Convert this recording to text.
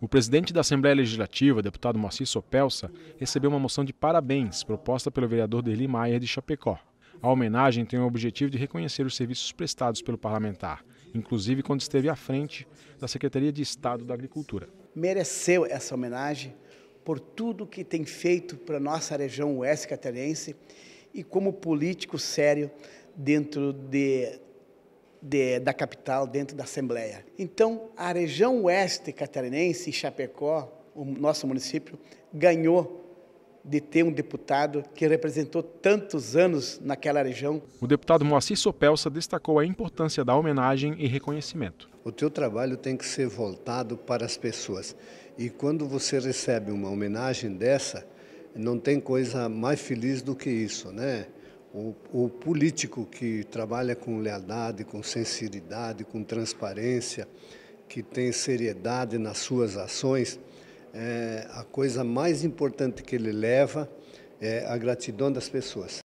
O presidente da Assembleia Legislativa, deputado Moacir Sopelsa, recebeu uma moção de parabéns proposta pelo vereador Derli Maier de Chapecó. A homenagem tem o objetivo de reconhecer os serviços prestados pelo parlamentar, inclusive quando esteve à frente da Secretaria de Estado da Agricultura. Mereceu essa homenagem por tudo que tem feito para a nossa região oeste catarinense e como político sério dentro de de, da capital dentro da Assembleia. Então, a região oeste catarinense, Chapecó, o nosso município, ganhou de ter um deputado que representou tantos anos naquela região. O deputado Moacir Sopelsa destacou a importância da homenagem e reconhecimento. O teu trabalho tem que ser voltado para as pessoas. E quando você recebe uma homenagem dessa, não tem coisa mais feliz do que isso, né? O, o, político que trabalha com lealdade, com sinceridade, com transparência, que tem seriedade nas suas ações, é, a coisa mais importante que ele leva é a gratidão das pessoas.